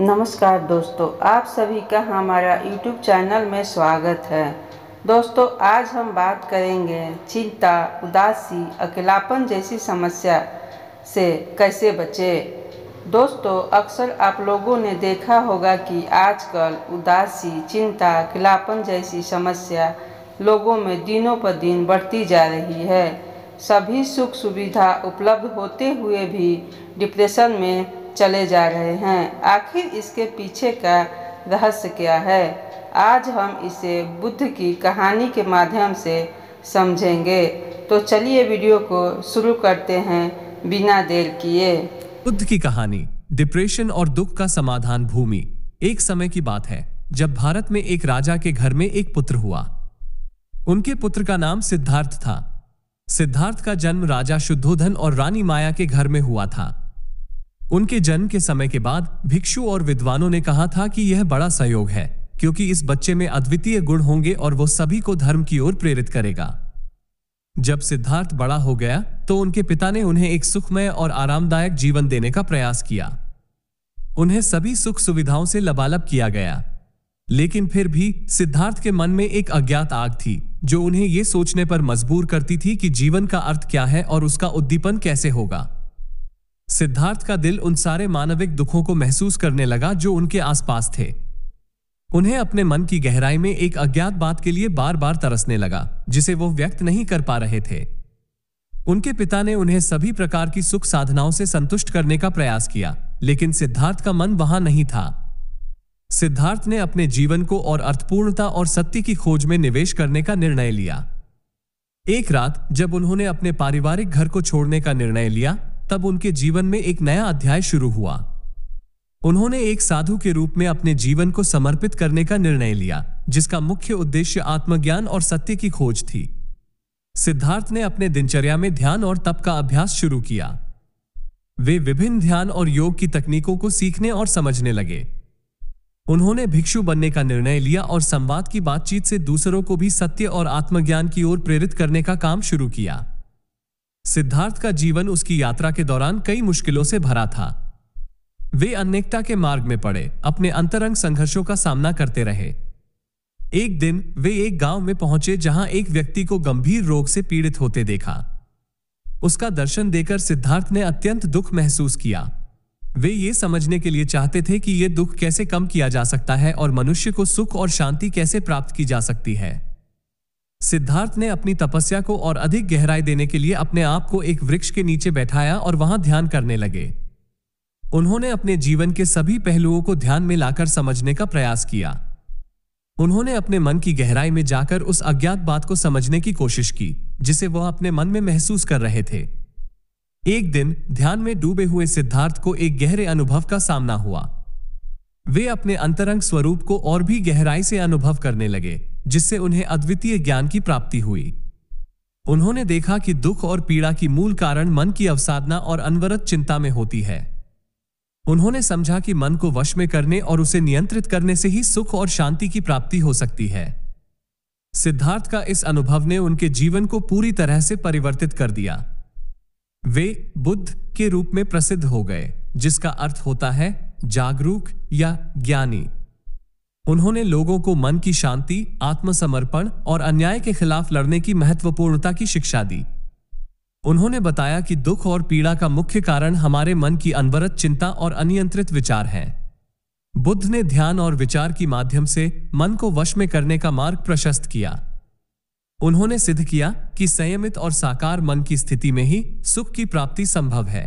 नमस्कार दोस्तों आप सभी का हमारा YouTube चैनल में स्वागत है दोस्तों आज हम बात करेंगे चिंता उदासी अकेलापन जैसी समस्या से कैसे बचे दोस्तों अक्सर आप लोगों ने देखा होगा कि आजकल उदासी चिंता अकेलापन जैसी समस्या लोगों में दिनों पर दिन बढ़ती जा रही है सभी सुख सुविधा उपलब्ध होते हुए भी डिप्रेशन में चले जा रहे हैं आखिर इसके पीछे का रहस्य क्या है आज हम इसे बुद्ध की कहानी के माध्यम से समझेंगे तो चलिए वीडियो को शुरू करते हैं बिना देर किए बुद्ध की कहानी डिप्रेशन और दुख का समाधान भूमि एक समय की बात है जब भारत में एक राजा के घर में एक पुत्र हुआ उनके पुत्र का नाम सिद्धार्थ था सिद्धार्थ का जन्म राजा शुद्धोधन और रानी माया के घर में हुआ था उनके जन्म के समय के बाद भिक्षु और विद्वानों ने कहा था कि यह बड़ा सहयोग है क्योंकि इस बच्चे में अद्वितीय गुण होंगे और वो सभी को धर्म की ओर प्रेरित करेगा जब सिद्धार्थ बड़ा हो गया तो उनके पिता ने उन्हें एक सुखमय और आरामदायक जीवन देने का प्रयास किया उन्हें सभी सुख सुविधाओं से लबालब किया गया लेकिन फिर भी सिद्धार्थ के मन में एक अज्ञात आग थी जो उन्हें यह सोचने पर मजबूर करती थी कि जीवन का अर्थ क्या है और उसका उद्दीपन कैसे होगा सिद्धार्थ का दिल उन सारे मानविक दुखों को महसूस करने लगा जो उनके आसपास थे उन्हें अपने मन की गहराई में एक अज्ञात बात के लिए बार बार तरसने लगा जिसे वो व्यक्त नहीं कर पा रहे थे उनके पिता ने उन्हें सभी प्रकार की सुख साधनाओं से संतुष्ट करने का प्रयास किया लेकिन सिद्धार्थ का मन वहां नहीं था सिद्धार्थ ने अपने जीवन को और अर्थपूर्णता और सत्य की खोज में निवेश करने का निर्णय लिया एक रात जब उन्होंने अपने पारिवारिक घर को छोड़ने का निर्णय लिया तब उनके जीवन में एक नया अध्याय शुरू हुआ उन्होंने एक साधु के रूप में अपने जीवन को समर्पित करने का निर्णय लिया जिसका मुख्य उद्देश्य आत्मज्ञान और सत्य की खोज थी सिद्धार्थ ने अपने दिनचर्या में ध्यान और तप का अभ्यास शुरू किया वे विभिन्न ध्यान और योग की तकनीकों को सीखने और समझने लगे उन्होंने भिक्षु बनने का निर्णय लिया और संवाद की बातचीत से दूसरों को भी सत्य और आत्मज्ञान की ओर प्रेरित करने का काम शुरू किया सिद्धार्थ का जीवन उसकी यात्रा के दौरान कई मुश्किलों से भरा था वे अनेकता के मार्ग में पड़े अपने अंतरंग संघर्षों का सामना करते रहे एक दिन वे एक गांव में पहुंचे जहां एक व्यक्ति को गंभीर रोग से पीड़ित होते देखा उसका दर्शन देकर सिद्धार्थ ने अत्यंत दुख महसूस किया वे ये समझने के लिए चाहते थे कि ये दुख कैसे कम किया जा सकता है और मनुष्य को सुख और शांति कैसे प्राप्त की जा सकती है सिद्धार्थ ने अपनी तपस्या को और अधिक गहराई देने के लिए अपने आप को एक वृक्ष के नीचे बैठाया और वहां ध्यान करने लगे उन्होंने अपने जीवन के सभी पहलुओं को ध्यान में लाकर समझने का प्रयास किया उन्होंने अपने मन की गहराई में जाकर उस अज्ञात बात को समझने की कोशिश की जिसे वह अपने मन में महसूस कर रहे थे एक दिन ध्यान में डूबे हुए सिद्धार्थ को एक गहरे अनुभव का सामना हुआ वे अपने अंतरंग स्वरूप को और भी गहराई से अनुभव करने लगे जिससे उन्हें अद्वितीय ज्ञान की प्राप्ति हुई उन्होंने देखा कि दुख और पीड़ा की मूल कारण मन की अवसाधना और अनवरत चिंता में होती है उन्होंने समझा कि मन को वश में करने और उसे नियंत्रित करने से ही सुख और शांति की प्राप्ति हो सकती है सिद्धार्थ का इस अनुभव ने उनके जीवन को पूरी तरह से परिवर्तित कर दिया वे बुद्ध के रूप में प्रसिद्ध हो गए जिसका अर्थ होता है जागरूक या ज्ञानी उन्होंने लोगों को मन की शांति आत्मसमर्पण और अन्याय के खिलाफ लड़ने की महत्वपूर्णता की शिक्षा दी उन्होंने बताया कि दुख और पीड़ा का मुख्य कारण हमारे मन की अनवरत चिंता और अनियंत्रित विचार हैं बुद्ध ने ध्यान और विचार के माध्यम से मन को वश में करने का मार्ग प्रशस्त किया उन्होंने सिद्ध किया कि संयमित और साकार मन की स्थिति में ही सुख की प्राप्ति संभव है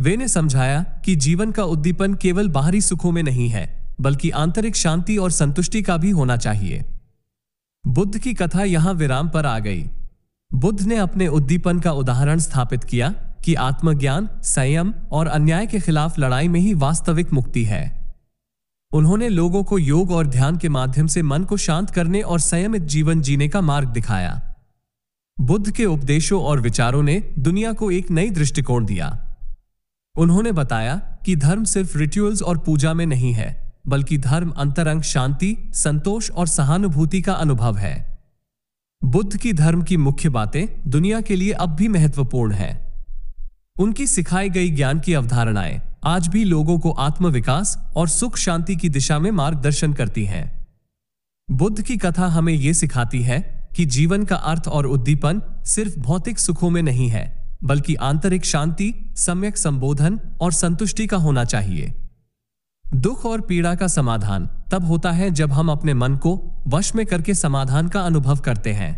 वे ने समझाया कि जीवन का उद्दीपन केवल बाहरी सुखों में नहीं है बल्कि आंतरिक शांति और संतुष्टि का भी होना चाहिए बुद्ध की कथा यहां विराम पर आ गई बुद्ध ने अपने उद्दीपन का उदाहरण स्थापित किया कि आत्मज्ञान संयम और अन्याय के खिलाफ लड़ाई में ही वास्तविक मुक्ति है उन्होंने लोगों को योग और ध्यान के माध्यम से मन को शांत करने और संयमित जीवन जीने का मार्ग दिखाया बुद्ध के उपदेशों और विचारों ने दुनिया को एक नई दृष्टिकोण दिया उन्होंने बताया कि धर्म सिर्फ रिचुअल्स और पूजा में नहीं है बल्कि धर्म अंतरंग शांति संतोष और सहानुभूति का अनुभव है बुद्ध की धर्म की मुख्य बातें दुनिया के लिए अब भी महत्वपूर्ण हैं उनकी सिखाई गई ज्ञान की अवधारणाएं आज भी लोगों को आत्मविकास और सुख शांति की दिशा में मार्गदर्शन करती हैं बुद्ध की कथा हमें यह सिखाती है कि जीवन का अर्थ और उद्दीपन सिर्फ भौतिक सुखों में नहीं है बल्कि आंतरिक शांति सम्यक संबोधन और संतुष्टि का होना चाहिए दुख और पीड़ा का समाधान तब होता है जब हम अपने मन को वश में करके समाधान का अनुभव करते हैं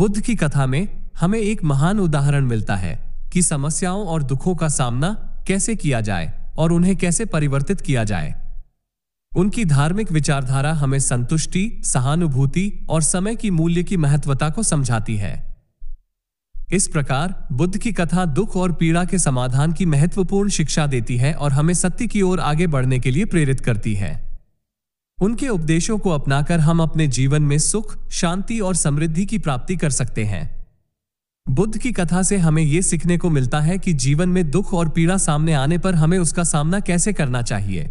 बुद्ध की कथा में हमें एक महान उदाहरण मिलता है कि समस्याओं और दुखों का सामना कैसे किया जाए और उन्हें कैसे परिवर्तित किया जाए उनकी धार्मिक विचारधारा हमें संतुष्टि सहानुभूति और समय की मूल्य की महत्वता को समझाती है इस प्रकार बुद्ध की कथा दुख और पीड़ा के समाधान की महत्वपूर्ण शिक्षा देती है और हमें सत्य की ओर आगे बढ़ने के लिए प्रेरित करती है उनके उपदेशों को अपनाकर हम अपने जीवन में सुख शांति और समृद्धि की प्राप्ति कर सकते हैं बुद्ध की कथा से हमें यह सीखने को मिलता है कि जीवन में दुख और पीड़ा सामने आने पर हमें उसका सामना कैसे करना चाहिए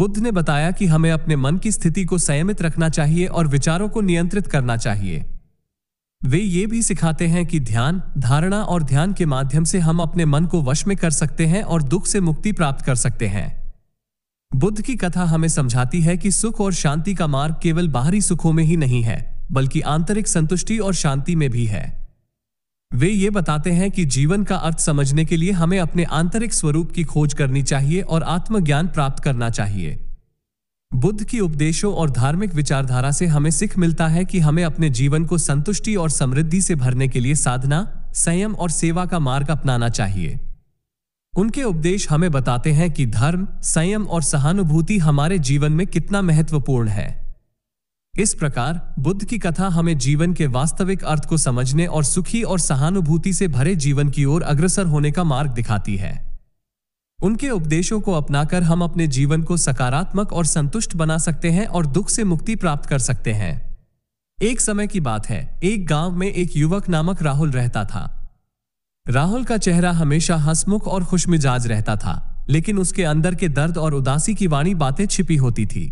बुद्ध ने बताया कि हमें अपने मन की स्थिति को संयमित रखना चाहिए और विचारों को नियंत्रित करना चाहिए वे ये भी सिखाते हैं कि ध्यान धारणा और ध्यान के माध्यम से हम अपने मन को वश में कर सकते हैं और दुख से मुक्ति प्राप्त कर सकते हैं बुद्ध की कथा हमें समझाती है कि सुख और शांति का मार्ग केवल बाहरी सुखों में ही नहीं है बल्कि आंतरिक संतुष्टि और शांति में भी है वे ये बताते हैं कि जीवन का अर्थ समझने के लिए हमें अपने आंतरिक स्वरूप की खोज करनी चाहिए और आत्मज्ञान प्राप्त करना चाहिए बुद्ध की उपदेशों और धार्मिक विचारधारा से हमें सिख मिलता है कि हमें अपने जीवन को संतुष्टि और समृद्धि से भरने के लिए साधना संयम और सेवा का मार्ग अपनाना चाहिए उनके उपदेश हमें बताते हैं कि धर्म संयम और सहानुभूति हमारे जीवन में कितना महत्वपूर्ण है इस प्रकार बुद्ध की कथा हमें जीवन के वास्तविक अर्थ को समझने और सुखी और सहानुभूति से भरे जीवन की ओर अग्रसर होने का मार्ग दिखाती है उनके उपदेशों को अपनाकर हम अपने जीवन को सकारात्मक और संतुष्ट बना सकते हैं और दुख से मुक्ति प्राप्त कर सकते हैं एक समय की बात है एक गांव में एक युवक नामक राहुल रहता था राहुल का चेहरा हमेशा हंसमुख और खुशमिजाज रहता था लेकिन उसके अंदर के दर्द और उदासी की वाणी बातें छिपी होती थी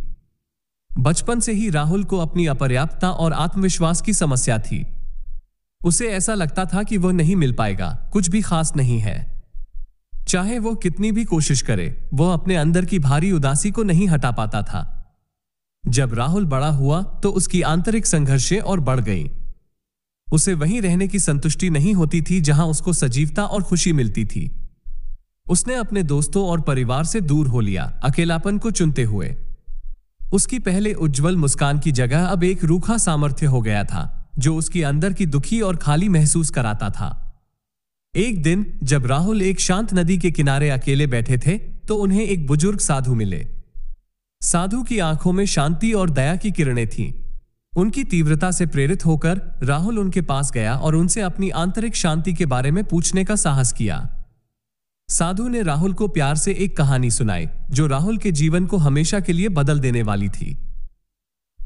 बचपन से ही राहुल को अपनी अपर्याप्तता और आत्मविश्वास की समस्या थी उसे ऐसा लगता था कि वह नहीं मिल पाएगा कुछ भी खास नहीं है चाहे वो कितनी भी कोशिश करे वो अपने अंदर की भारी उदासी को नहीं हटा पाता था जब राहुल बड़ा हुआ तो उसकी आंतरिक संघर्षें और बढ़ गईं। उसे वहीं रहने की संतुष्टि नहीं होती थी जहां उसको सजीवता और खुशी मिलती थी उसने अपने दोस्तों और परिवार से दूर हो लिया अकेलापन को चुनते हुए उसकी पहले उज्जवल मुस्कान की जगह अब एक रूखा सामर्थ्य हो गया था जो उसकी अंदर की दुखी और खाली महसूस कराता था एक दिन जब राहुल एक शांत नदी के किनारे अकेले बैठे थे तो उन्हें एक बुजुर्ग साधु मिले साधु की आंखों में शांति और दया की किरणें थीं। उनकी तीव्रता से प्रेरित होकर राहुल उनके पास गया और उनसे अपनी आंतरिक शांति के बारे में पूछने का साहस किया साधु ने राहुल को प्यार से एक कहानी सुनाई जो राहुल के जीवन को हमेशा के लिए बदल देने वाली थी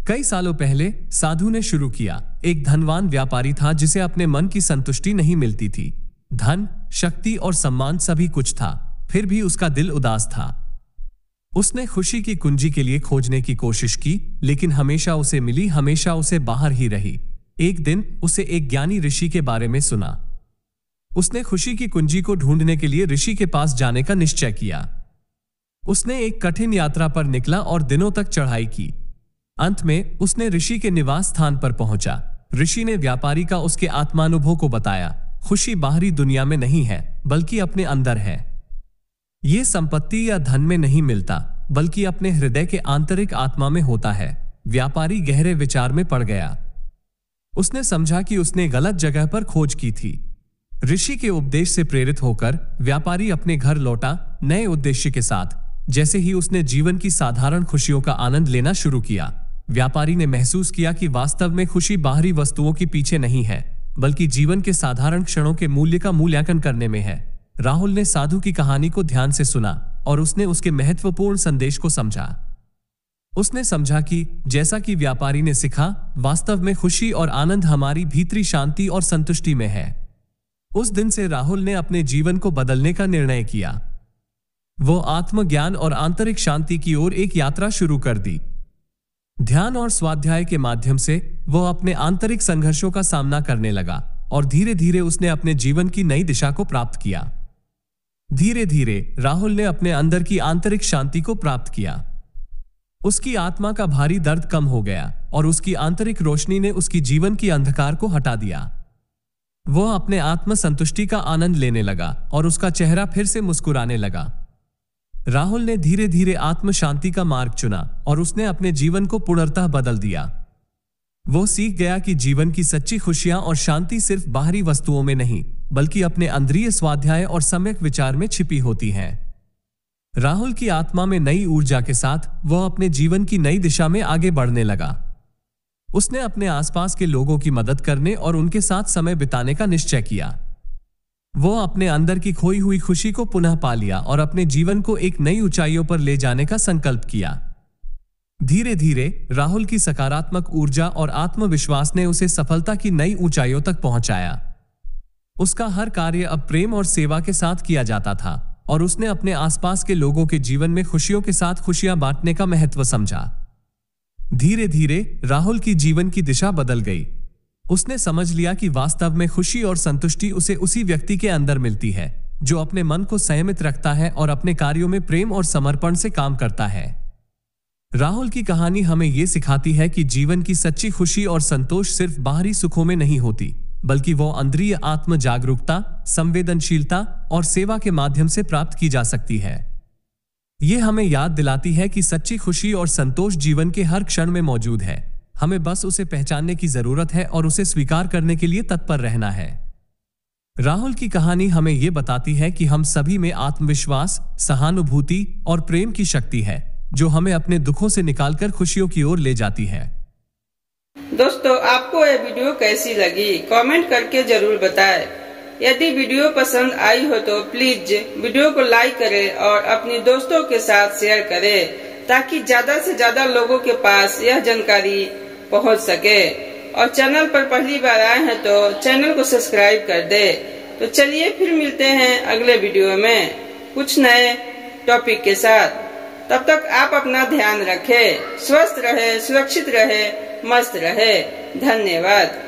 कई सालों पहले साधु ने शुरू किया एक धनवान व्यापारी था जिसे अपने मन की संतुष्टि नहीं मिलती थी धन शक्ति और सम्मान सभी कुछ था फिर भी उसका दिल उदास था उसने खुशी की कुंजी के लिए खोजने की कोशिश की लेकिन हमेशा उसे मिली हमेशा उसे बाहर ही रही एक दिन उसे एक ज्ञानी ऋषि के बारे में सुना उसने खुशी की कुंजी को ढूंढने के लिए ऋषि के पास जाने का निश्चय किया उसने एक कठिन यात्रा पर निकला और दिनों तक चढ़ाई की अंत में उसने ऋषि के निवास स्थान पर पहुंचा ऋषि ने व्यापारी का उसके आत्मानुभव को बताया खुशी बाहरी दुनिया में नहीं है बल्कि अपने अंदर है ये संपत्ति या धन में नहीं मिलता बल्कि अपने हृदय के आंतरिक आत्मा में होता है व्यापारी गहरे विचार में पड़ गया उसने समझा कि उसने गलत जगह पर खोज की थी ऋषि के उपदेश से प्रेरित होकर व्यापारी अपने घर लौटा नए उद्देश्य के साथ जैसे ही उसने जीवन की साधारण खुशियों का आनंद लेना शुरू किया व्यापारी ने महसूस किया कि वास्तव में खुशी बाहरी वस्तुओं के पीछे नहीं है बल्कि जीवन के साधारण क्षणों के मूल्य का मूल्यांकन करने में है राहुल ने साधु की कहानी को ध्यान से सुना और उसने उसके महत्वपूर्ण संदेश को समझा उसने समझा कि जैसा कि व्यापारी ने सिखा वास्तव में खुशी और आनंद हमारी भीतरी शांति और संतुष्टि में है उस दिन से राहुल ने अपने जीवन को बदलने का निर्णय किया वो आत्मज्ञान और आंतरिक शांति की ओर एक यात्रा शुरू कर दी ध्यान और स्वाध्याय के माध्यम से वो अपने आंतरिक संघर्षों का सामना करने लगा और धीरे धीरे उसने अपने जीवन की नई दिशा को प्राप्त किया धीरे धीरे राहुल ने अपने अंदर की आंतरिक शांति को प्राप्त किया उसकी आत्मा का भारी दर्द कम हो गया और उसकी आंतरिक रोशनी ने उसकी जीवन की अंधकार को हटा दिया वह अपने आत्म संतुष्टि का आनंद लेने लगा और उसका चेहरा फिर से मुस्कुराने लगा राहुल ने धीरे धीरे आत्म शांति का मार्ग चुना और उसने अपने जीवन को पूर्णतः बदल दिया वो सीख गया कि जीवन की सच्ची खुशियां और शांति सिर्फ बाहरी वस्तुओं में नहीं बल्कि अपने अंदरीय स्वाध्याय और सम्यक विचार में छिपी होती हैं। राहुल की आत्मा में नई ऊर्जा के साथ वह अपने जीवन की नई दिशा में आगे बढ़ने लगा उसने अपने आसपास के लोगों की मदद करने और उनके साथ समय बिताने का निश्चय किया वो अपने अंदर की खोई हुई खुशी को पुनः पा लिया और अपने जीवन को एक नई ऊंचाइयों पर ले जाने का संकल्प किया धीरे धीरे राहुल की सकारात्मक ऊर्जा और आत्मविश्वास ने उसे सफलता की नई ऊंचाइयों तक पहुंचाया उसका हर कार्य अब प्रेम और सेवा के साथ किया जाता था और उसने अपने आसपास के लोगों के जीवन में खुशियों के साथ खुशियां बांटने का महत्व समझा धीरे धीरे राहुल की जीवन की दिशा बदल गई उसने समझ लिया कि वास्तव में खुशी और संतुष्टि उसे उसी व्यक्ति के अंदर मिलती है जो अपने मन को संयमित रखता है और अपने कार्यों में प्रेम और समर्पण से काम करता है राहुल की कहानी हमें ये सिखाती है कि जीवन की सच्ची खुशी और संतोष सिर्फ बाहरी सुखों में नहीं होती बल्कि वो अंदरीय आत्म जागरूकता संवेदनशीलता और सेवा के माध्यम से प्राप्त की जा सकती है ये हमें याद दिलाती है कि सच्ची खुशी और संतोष जीवन के हर क्षण में मौजूद है हमें बस उसे पहचानने की जरूरत है और उसे स्वीकार करने के लिए तत्पर रहना है राहुल की कहानी हमें ये बताती है कि हम सभी में आत्मविश्वास सहानुभूति और प्रेम की शक्ति है जो हमें अपने दुखों से निकालकर खुशियों की ओर ले जाती है दोस्तों आपको यह वीडियो कैसी लगी कमेंट करके जरूर बताएं। यदि वीडियो पसंद आई हो तो प्लीज वीडियो को लाइक करें और अपने दोस्तों के साथ शेयर करें ताकि ज्यादा से ज्यादा लोगों के पास यह जानकारी पहुंच सके और चैनल पर पहली बार आए हैं तो चैनल को सब्सक्राइब कर दे तो चलिए फिर मिलते हैं अगले वीडियो में कुछ नए टॉपिक के साथ तब तक आप अपना ध्यान रखें स्वस्थ रहे सुरक्षित रहे मस्त रहे धन्यवाद